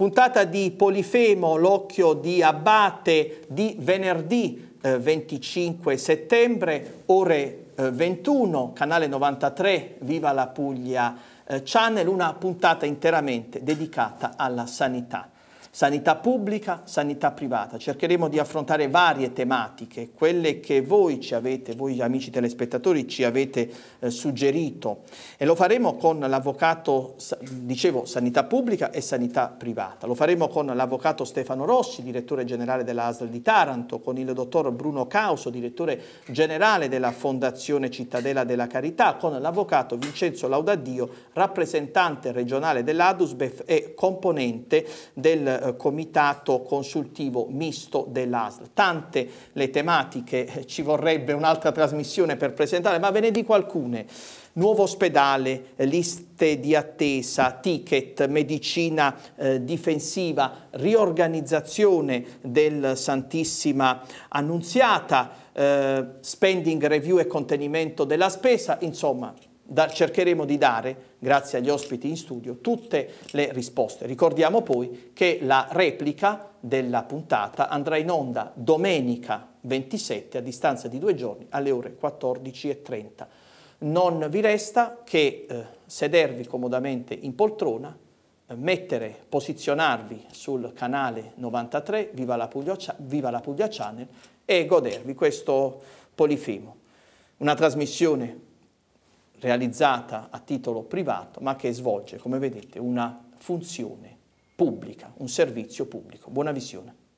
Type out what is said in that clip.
Puntata di Polifemo, l'occhio di Abate di venerdì eh, 25 settembre, ore eh, 21, canale 93, Viva la Puglia eh, Channel, una puntata interamente dedicata alla sanità sanità pubblica, sanità privata. Cercheremo di affrontare varie tematiche, quelle che voi ci avete, voi amici telespettatori, ci avete eh, suggerito e lo faremo con l'avvocato, dicevo, sanità pubblica e sanità privata. Lo faremo con l'avvocato Stefano Rossi, direttore generale della ASL di Taranto, con il dottor Bruno Causo, direttore generale della Fondazione Cittadella della Carità, con l'avvocato Vincenzo Laudaddio, rappresentante regionale dell'Adusbef e componente del eh, comitato consultivo misto dell'ASL. Tante le tematiche, eh, ci vorrebbe un'altra trasmissione per presentare, ma ve ne dico alcune. Nuovo ospedale, eh, liste di attesa, ticket, medicina eh, difensiva, riorganizzazione del Santissima Annunziata, eh, spending review e contenimento della spesa, insomma da, cercheremo di dare, grazie agli ospiti in studio, tutte le risposte. Ricordiamo poi che la replica della puntata andrà in onda domenica 27 a distanza di due giorni alle ore 14.30. Non vi resta che eh, sedervi comodamente in poltrona, eh, mettere, posizionarvi sul canale 93, Viva la Puglia, Viva la Puglia Channel, e godervi questo polifemo. Una trasmissione realizzata a titolo privato, ma che svolge, come vedete, una funzione pubblica, un servizio pubblico. Buona visione.